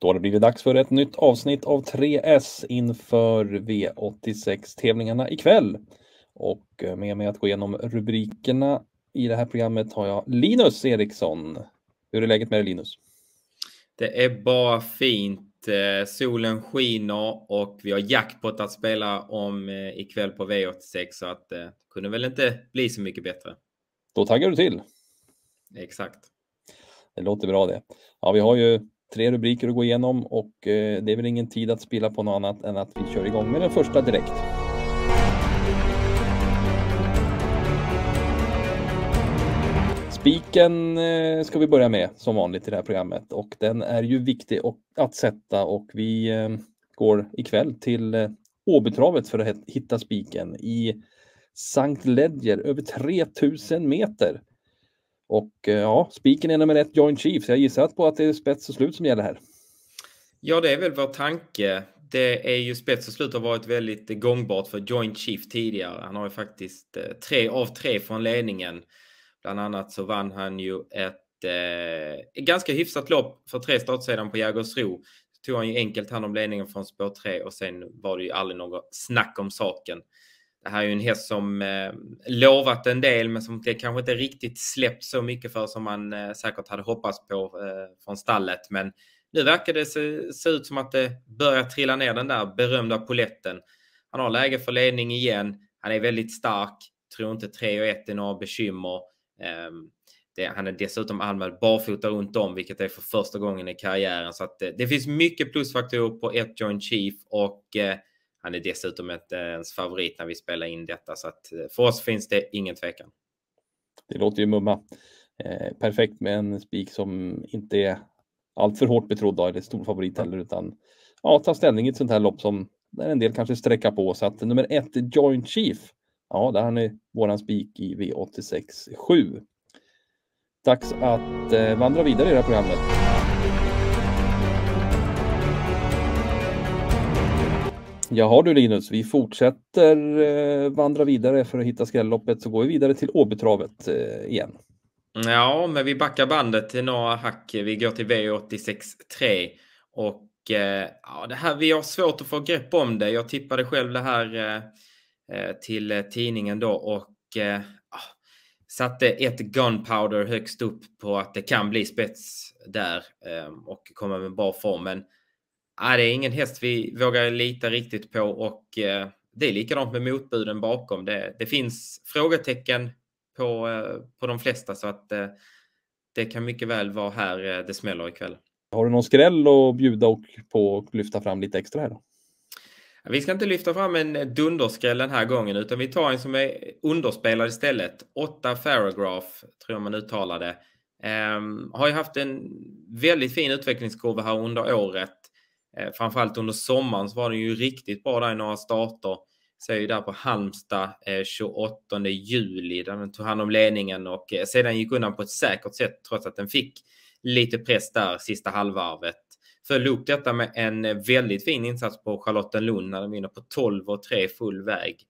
Då har det blivit dags för ett nytt avsnitt av 3S inför V86-tävlingarna ikväll. Och eh, med mig att gå igenom rubrikerna i det här programmet har jag Linus Eriksson. Hur är läget med dig Linus? Det är bara fint. Eh, solen skiner och vi har jackpot att spela om eh, ikväll på V86 så att det kunde väl inte bli så mycket bättre. Då taggar du till. Exakt. Det låter bra det. Ja, vi har ju tre rubriker att gå igenom och eh, det är väl ingen tid att spilla på något annat än att vi kör igång med den första direkt. Spiken eh, ska vi börja med som vanligt i det här programmet och den är ju viktig att sätta och vi eh, går ikväll till Åbytravet för att hitta spiken i Sankt Ledger över 3000 meter. Och eh, ja, spiken är nummer ett, Joint Chiefs. Jag gissar på att det är spets och slut som gäller här. Ja, det är väl vår tanke. Det är ju spets och slut har varit väldigt eh, gångbart för Joint Chief tidigare. Han har ju faktiskt eh, tre av tre från ledningen. Bland annat så vann han ju ett eh, ganska hyfsat lopp för tre start sedan på Jägersro. Tog han ju enkelt hand om ledningen från spår 3 och sen var det ju aldrig något snack om saken. Det här är ju en häst som eh, lovat en del men som det kanske inte riktigt släppt så mycket för som man eh, säkert hade hoppats på eh, från stallet. Men nu verkar det se, se, ut som att det börjar trilla ner den där berömda poletten. Han har läge för ledning igen. Han är väldigt stark. Tror inte 3 och 1 är några bekymmer. Ehm, han är dessutom anmäld barfota runt om, vilket är för första gången i karriären. Så att, eh, det finns mycket plusfaktorer på ett Joint Chief och eh, han är dessutom ett ens favorit när vi spelar in detta, så att eh, för oss finns det ingen tvekan. Det låter ju mumma. Eh, perfekt med en spik som inte är alltför hårt betrodd eller stor favorit heller, utan ja, ta ställning i ett sånt här lopp som där en del kanske sträcker på. Så att nummer ett, Joint Chief, ja, där har ni våran spik i V86 7. Dags att eh, vandra vidare i det här programmet. Ja har du Linus, vi fortsätter eh, vandra vidare för att hitta skrälloppet så går vi vidare till Åbytravet eh, igen. Ja, men vi backar bandet till några hack. Vi går till V86.3 och eh, ja, det här, vi har svårt att få grepp om det. Jag tippade själv det här till tidningen då och ah, satte ett Gunpowder högst upp på att det kan bli spets där och komma med bra form. Men Nej, det är ingen häst vi vågar lita riktigt på och eh, det är likadant med motbuden bakom. Det, det finns frågetecken på, eh, på de flesta så att eh, det kan mycket väl vara här det smäller ikväll. Har du någon skräll att bjuda och på och lyfta fram lite extra här då? Vi ska inte lyfta fram en dunderskräll den här gången utan vi tar en som är underspelad istället. 8 Faragraph tror jag man uttalar det. Ehm, har ju haft en väldigt fin utvecklingskurva här under året. Eh, framförallt under sommaren så var den ju riktigt bra där i några starter. Så ju där på Halmstad eh, 28 juli där den tog hand om ledningen och eh, sedan gick undan på ett säkert sätt trots att den fick lite press där sista halvvarvet. Följde upp detta med en eh, väldigt fin insats på Charlottenlund när den vinner på 12 och 3 full väg.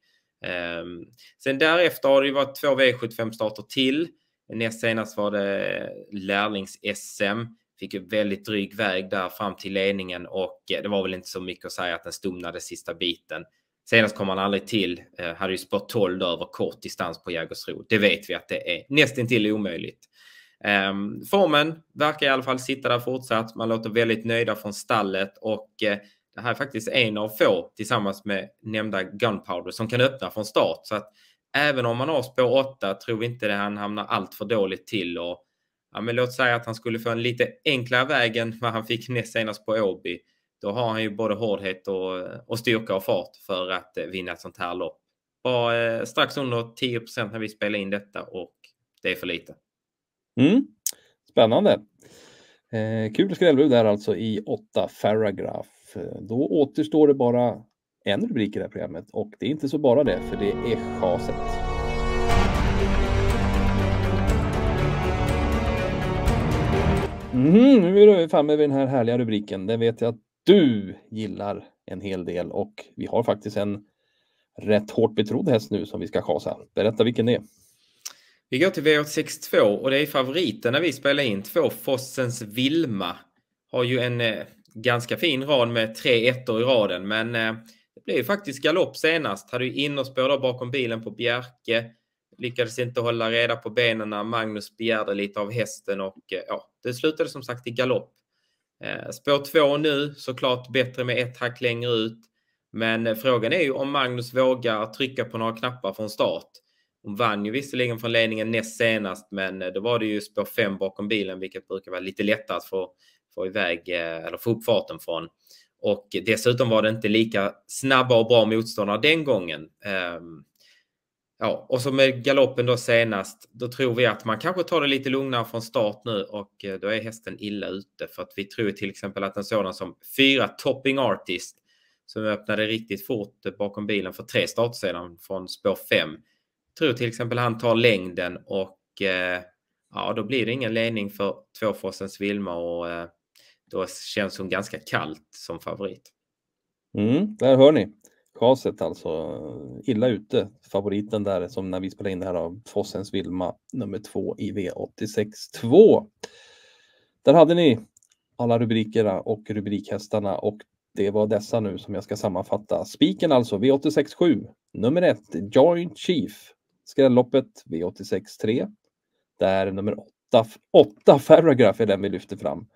Um, sen därefter har det ju varit två V75-starter till. Näst senast var det lärlings-SM. Fick ju väldigt dryg väg där fram till ledningen och eh, det var väl inte så mycket att säga att den stumnade sista biten. Senast kom han aldrig till. Eh, hade ju spår 12 över kort distans på Jägersro. Det vet vi att det är nästintill omöjligt. Ehm, formen verkar i alla fall sitta där fortsatt. Man låter väldigt nöjda från stallet och eh, det här är faktiskt en av få tillsammans med nämnda Gunpowder som kan öppna från start. Så att även om man har spår 8 tror vi inte det han hamnar allt för dåligt till och ja, men låt säga att han skulle få en lite enklare väg än vad han fick näst senast på Åby. Då har han ju både hårdhet och, och styrka och fart för att eh, vinna ett sånt här lopp. Bara eh, strax under 10 när vi spelar in detta och det är för lite. Mm. Spännande. Eh, kul skrällbud där alltså i åtta paragraf. Då återstår det bara en rubrik i det här programmet och det är inte så bara det, för det är chaset. Mm, nu är vi framme vid den här härliga rubriken. Den vet jag att du gillar en hel del och vi har faktiskt en rätt hårt betrodd häst nu som vi ska chasa. Berätta vilken det är. Vi går till V862 och det är favoriten när vi spelar in. Två Fossens Vilma har ju en eh, ganska fin rad med tre ettor i raden, men eh, det blev ju faktiskt galopp senast. Hade ju innerspår bakom bilen på Bjerke. Lyckades inte hålla reda på benen när Magnus begärde lite av hästen och eh, ja, det slutade som sagt i galopp. Eh, spår 2 nu, såklart bättre med ett hack längre ut. Men eh, frågan är ju om Magnus vågar trycka på några knappar från start. Hon vann ju visserligen från ledningen näst senast, men eh, då var det ju spår 5 bakom bilen, vilket brukar vara lite lättare att få, få, iväg, eller få upp farten från. Och dessutom var det inte lika snabba och bra motståndare den gången. Um, Ja, och så med galoppen då senast, då tror vi att man kanske tar det lite lugnare från start nu och eh, då är hästen illa ute för att vi tror till exempel att en sådan som fyra Topping Artist som öppnade riktigt fort bakom bilen för tre start sedan från spår fem. Tror till exempel han tar längden och eh, ja, då blir det ingen ledning för tvåfossens Vilma och eh, då känns hon ganska kallt som favorit. Mm, där hör ni. Kaset alltså illa ute. Favoriten där som när vi spelade in det här av Fossens Vilma nummer två i V86 2. Där hade ni alla rubrikerna och rubrikhästarna och det var dessa nu som jag ska sammanfatta. Spiken alltså V86 7, nummer 1 Joint Chief, skrälloppet V86 3. Där nummer 8, 8 Ferrograph är den vi lyfter fram.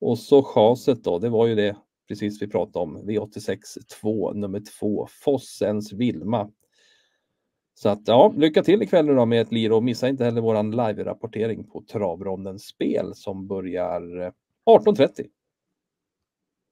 Och så chaset då, det var ju det precis vi pratade om, V86 2, nummer 2, Fossens Vilma. Så att ja, lycka till ikväll då med ett lir och missa inte heller våran live-rapportering på travrondens spel som börjar 18.30. Eh,